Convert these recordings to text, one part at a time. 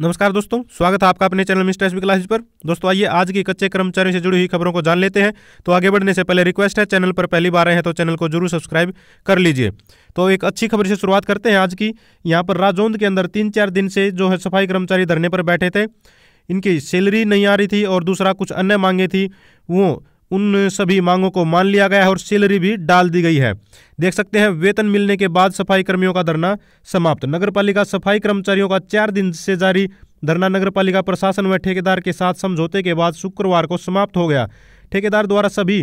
नमस्कार दोस्तों स्वागत है आपका अपने चैनल मिस्टर एसबी क्लासेस पर दोस्तों आइए आज की कच्चे कर्मचारियों से जुड़ी हुई खबरों को जान लेते हैं तो आगे बढ़ने से पहले रिक्वेस्ट है चैनल पर पहली बार आए हैं तो चैनल को जरूर सब्सक्राइब कर लीजिए तो एक अच्छी खबर से शुरुआत करते हैं आज की यहाँ पर राजौंद के अंदर तीन चार दिन से जो है सफाई कर्मचारी धरने पर बैठे थे इनकी सैलरी नहीं आ रही थी और दूसरा कुछ अन्य मांगे थी वो उन सभी मांगों को मान लिया गया है और सैलरी भी डाल दी गई है देख सकते हैं वेतन मिलने के बाद सफाई कर्मियों का धरना समाप्त नगर पालिका सफाई कर्मचारियों का चार दिन से जारी धरना नगर पालिका प्रशासन व ठेकेदार के साथ समझौते के बाद शुक्रवार को समाप्त हो गया ठेकेदार द्वारा सभी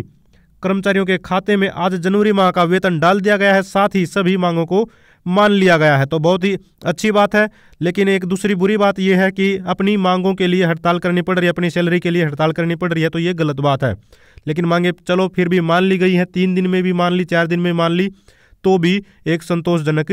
कर्मचारियों के खाते में आज जनवरी माह का वेतन डाल दिया गया है साथ ही सभी मांगों को मान लिया गया है तो बहुत ही अच्छी बात है लेकिन एक दूसरी बुरी बात यह है कि अपनी मांगों के लिए हड़ताल करनी पड़ रही है अपनी सैलरी के लिए हड़ताल करनी पड़ रही है तो ये गलत बात है लेकिन मांगे चलो फिर भी मान ली गई हैं तीन दिन में भी मान ली चार दिन में मान ली तो भी एक संतोषजनक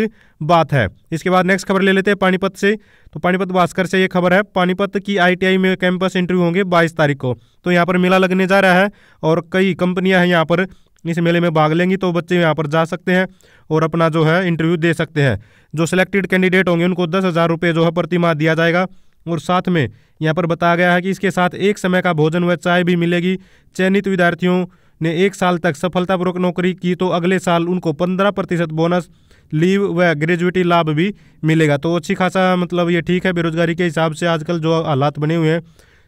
बात है इसके बाद नेक्स्ट खबर ले लेते हैं पानीपत से तो पानीपत भास्कर से ये खबर है पानीपत की आईटीआई में कैंपस इंटरव्यू होंगे 22 तारीख को तो यहाँ पर मेला लगने जा रहा है और कई कंपनियां हैं यहाँ पर इस मेले में भाग लेंगी तो बच्चे यहाँ पर जा सकते हैं और अपना जो है इंटरव्यू दे सकते हैं जो सिलेक्टेड कैंडिडेट होंगे उनको दस हज़ार रुपये जो है प्रतिमा दिया जाएगा और साथ में यहाँ पर बताया गया है कि इसके साथ एक समय का भोजन व चाय भी मिलेगी चयनित विद्यार्थियों ने एक साल तक सफलतापूर्वक नौकरी की तो अगले साल उनको पंद्रह प्रतिशत बोनस लीव व ग्रेजुएटी लाभ भी मिलेगा तो अच्छी खासा मतलब ये ठीक है बेरोजगारी के हिसाब से आजकल जो हालात बने हुए हैं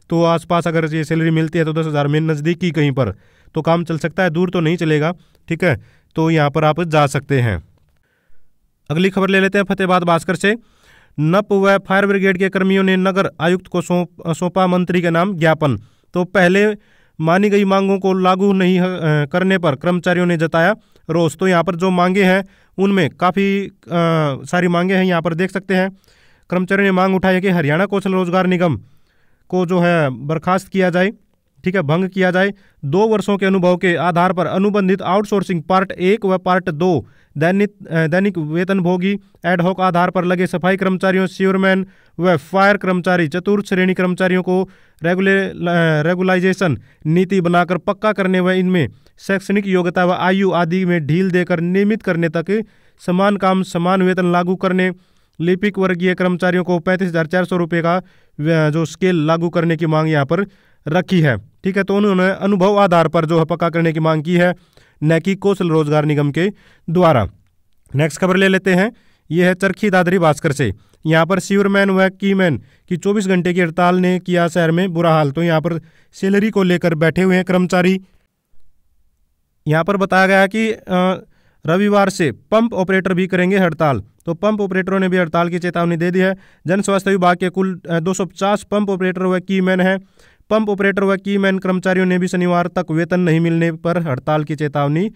तो आसपास अगर ये सैलरी मिलती है तो दस हज़ार में नज़दीकी कहीं पर तो काम चल सकता है दूर तो नहीं चलेगा ठीक है तो यहाँ पर आप जा सकते हैं अगली खबर ले लेते हैं फतेहबाद भास्कर से नप व फायर ब्रिगेड के कर्मियों ने नगर आयुक्त को सौंपा सौंपा मंत्री के नाम ज्ञापन तो पहले मानी गई मांगों को लागू नहीं करने पर कर्मचारियों ने जताया रोष तो यहाँ पर जो मांगे हैं उनमें काफ़ी सारी मांगे हैं यहाँ पर देख सकते हैं कर्मचारियों ने मांग उठाई है कि हरियाणा कौशल रोजगार निगम को जो है बर्खास्त किया जाए ठीक है भंग किया जाए दो वर्षों के अनुभव के आधार पर अनुबंधित आउटसोर्सिंग पार्ट एक व पार्ट दो दैनिक दैनिक वेतनभोगी एडहॉक आधार पर लगे सफाई कर्मचारियों सीवरमैन व फायर कर्मचारी चतुर्थ श्रेणी कर्मचारियों को रेगुले रेगुलाइजेशन नीति बनाकर पक्का करने व इनमें शैक्षणिक योग्यता व आयु आदि में ढील देकर नियमित करने तक समान काम समान वेतन लागू करने लिपिक वर्गीय कर्मचारियों को पैंतीस हज़ार चार सौ रुपये का जो स्केल लागू करने की मांग यहाँ पर रखी है ठीक है तो उन्होंने अनुभव आधार पर जो है पक्का करने की मांग की है नैकी कौशल रोजगार निगम के द्वारा नेक्स्ट खबर ले लेते हैं ये है चरखी दादरी भास्कर से यहाँ पर सीवरमैन व कीमैन की 24 घंटे की हड़ताल ने किया शहर में बुरा हाल तो यहाँ पर सैलरी को लेकर बैठे हुए हैं कर्मचारी यहाँ पर बताया गया कि रविवार से पंप ऑपरेटर भी करेंगे हड़ताल तो पंप ऑपरेटरों ने भी हड़ताल की चेतावनी दे दी है जन स्वास्थ्य विभाग के कुल 250 पंप ऑपरेटर व की मैन हैं पंप ऑपरेटर व की मैन कर्मचारियों ने भी शनिवार तक वेतन नहीं मिलने पर हड़ताल की चेतावनी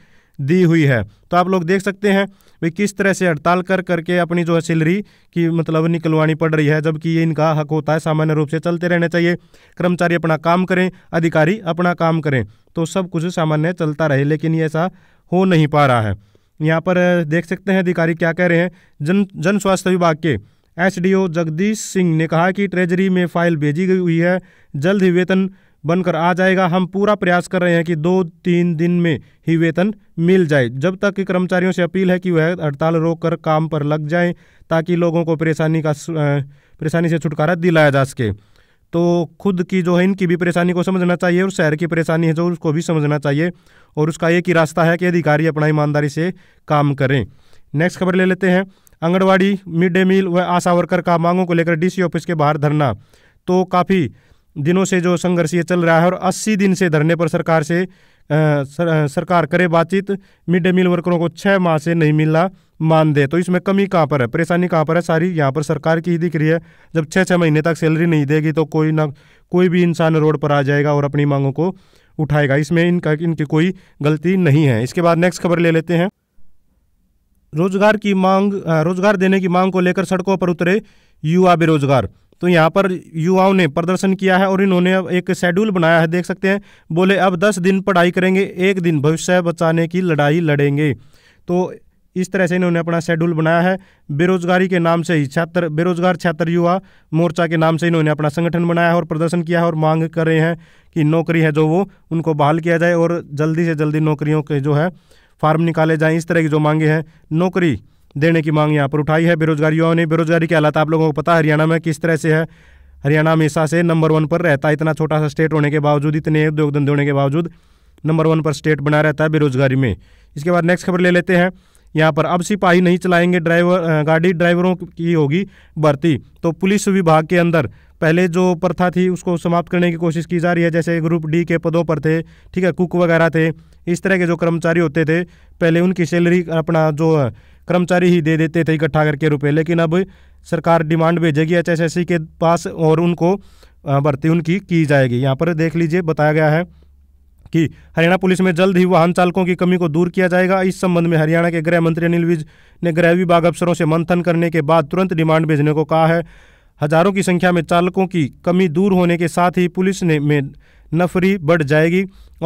दी हुई है तो आप लोग देख सकते हैं वे किस तरह से हड़ताल कर करके अपनी जो है सैलरी की मतलब निकलवानी पड़ रही है जबकि ये इनका हक होता है सामान्य रूप से चलते रहने चाहिए कर्मचारी अपना काम करें अधिकारी अपना काम करें तो सब कुछ सामान्य चलता रहे लेकिन ये ऐसा हो नहीं पा रहा है यहाँ पर देख सकते हैं अधिकारी क्या कह रहे हैं जन जन स्वास्थ्य विभाग के एसडीओ जगदीश सिंह ने कहा कि ट्रेजरी में फाइल भेजी गई हुई है जल्द ही वेतन बनकर आ जाएगा हम पूरा प्रयास कर रहे हैं कि दो तीन दिन में ही वेतन मिल जाए जब तक कि कर्मचारियों से अपील है कि वह हड़ताल रोककर काम पर लग जाएं ताकि लोगों को परेशानी का परेशानी से छुटकारा दिलाया जा सके तो खुद की जो है इनकी भी परेशानी को समझना चाहिए और शहर की परेशानी है जो उसको भी समझना चाहिए और उसका एक ही रास्ता है कि अधिकारी अपना ईमानदारी से काम करें नेक्स्ट खबर ले लेते हैं आंगनवाड़ी मिड डे मील व आशा वर्कर का मांगों को लेकर डीसी ऑफिस के बाहर धरना तो काफ़ी दिनों से जो संघर्ष ये चल रहा है और 80 दिन से धरने पर सरकार से आ, सर, आ, सरकार करे बातचीत मिड डे मील वर्करों को छः माह से नहीं मिलना मान दे तो इसमें कमी कहाँ पर है परेशानी कहाँ पर है सारी यहाँ पर सरकार की ही दिख रही है जब छः छः महीने तक सैलरी नहीं देगी तो कोई ना कोई भी इंसान रोड पर आ जाएगा और अपनी मांगों को उठाएगा इसमें इनका इनकी कोई गलती नहीं है इसके बाद नेक्स्ट खबर ले लेते हैं रोजगार की मांग रोजगार देने की मांग को लेकर सड़कों पर उतरे युवा बेरोजगार तो यहाँ पर युवाओं ने प्रदर्शन किया है और इन्होंने अब एक शेड्यूल बनाया है देख सकते हैं बोले अब दस दिन पढ़ाई करेंगे एक दिन भविष्य बचाने की लड़ाई लड़ेंगे तो इस तरह से इन्होंने अपना शेड्यूल बनाया है बेरोजगारी के नाम से ही छात्र बेरोजगार छात्र युवा मोर्चा के नाम से इन्होंने अपना संगठन बनाया है और प्रदर्शन किया है और मांग कर रहे हैं कि नौकरी है जो वो उनको बहाल किया जाए और जल्दी से जल्दी नौकरियों के जो है फार्म निकाले जाएं इस तरह की जो मांगे हैं नौकरी देने की मांग यहाँ पर उठाई है बेरोजगारी युवाओं ने बेरोजगारी के हालात आप लोगों को पता है हरियाणा में किस तरह से है हरियाणा हमेशा से नंबर वन पर रहता है इतना छोटा सा स्टेट होने के बावजूद इतने उद्योग धंधे होने के बावजूद नंबर वन पर स्टेट बना रहता है बेरोजगारी में इसके बाद नेक्स्ट खबर ले लेते हैं यहाँ पर अब सिपाही नहीं चलाएंगे ड्राइवर गाड़ी ड्राइवरों की होगी भर्ती तो पुलिस विभाग के अंदर पहले जो प्रथा थी उसको समाप्त करने की कोशिश की जा रही है जैसे ग्रुप डी के पदों पर थे ठीक है कुक वगैरह थे इस तरह के जो कर्मचारी होते थे पहले उनकी सैलरी अपना जो कर्मचारी ही दे देते थे इकट्ठा करके रुपए लेकिन अब सरकार डिमांड भेजेगी एच के पास और उनको भर्ती उनकी की जाएगी यहाँ पर देख लीजिए बताया गया है की हरियाणा पुलिस में जल्द ही वाहन चालकों की कमी को दूर किया जाएगा इस संबंध में हरियाणा के गृह मंत्री अनिल विज ने गृह विभाग अफसरों से मंथन करने के बाद तुरंत डिमांड भेजने को कहा है हजारों की संख्या में चालकों की कमी दूर होने के साथ ही पुलिस ने में नफरी बढ़ जाएगी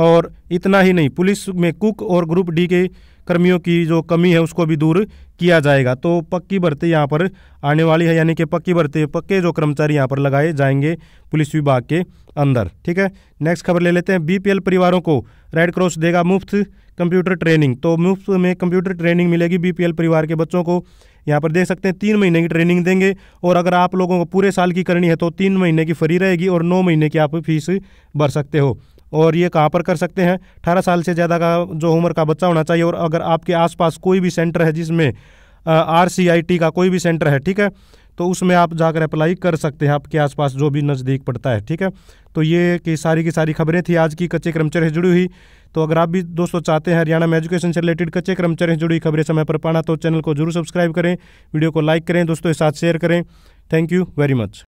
और इतना ही नहीं पुलिस में कुक और ग्रुप डी के कर्मियों की जो कमी है उसको भी दूर किया जाएगा तो पक्की भर्ती यहाँ पर आने वाली है यानी कि पक्की भर्ती पक्के जो कर्मचारी यहाँ पर लगाए जाएंगे पुलिस विभाग के अंदर ठीक है नेक्स्ट खबर ले लेते हैं बीपीएल परिवारों को रेड क्रॉस देगा मुफ्त कंप्यूटर ट्रेनिंग तो मुफ्त में कंप्यूटर ट्रेनिंग मिलेगी बीपीएल परिवार के बच्चों को यहाँ पर देख सकते हैं तीन महीने की ट्रेनिंग देंगे और अगर आप लोगों को पूरे साल की करनी है तो तीन महीने की फ्री रहेगी और नौ महीने की आप फीस भर सकते हो और ये कहाँ पर कर सकते हैं अठारह साल से ज़्यादा का जो उम्र का बच्चा होना चाहिए और अगर आपके आसपास कोई भी सेंटर है जिसमें आर सी आई टी का कोई भी सेंटर है ठीक है तो उसमें आप जाकर अप्लाई कर सकते हैं आपके आसपास जो भी नज़दीक पड़ता है ठीक है तो ये कि सारी की सारी खबरें थी आज की कच्चे कर्मचारी से जुड़ी हुई तो अगर आप भी दोस्तों चाहते हैं हरियाणा में एजुकेशन से रिलेटेड कच्चे कर्मचारी से जुड़ी खबरें समय पर पाना तो चैनल को जरूर सब्सक्राइब करें वीडियो को लाइक करें दोस्तों के साथ शेयर करें थैंक यू वेरी मच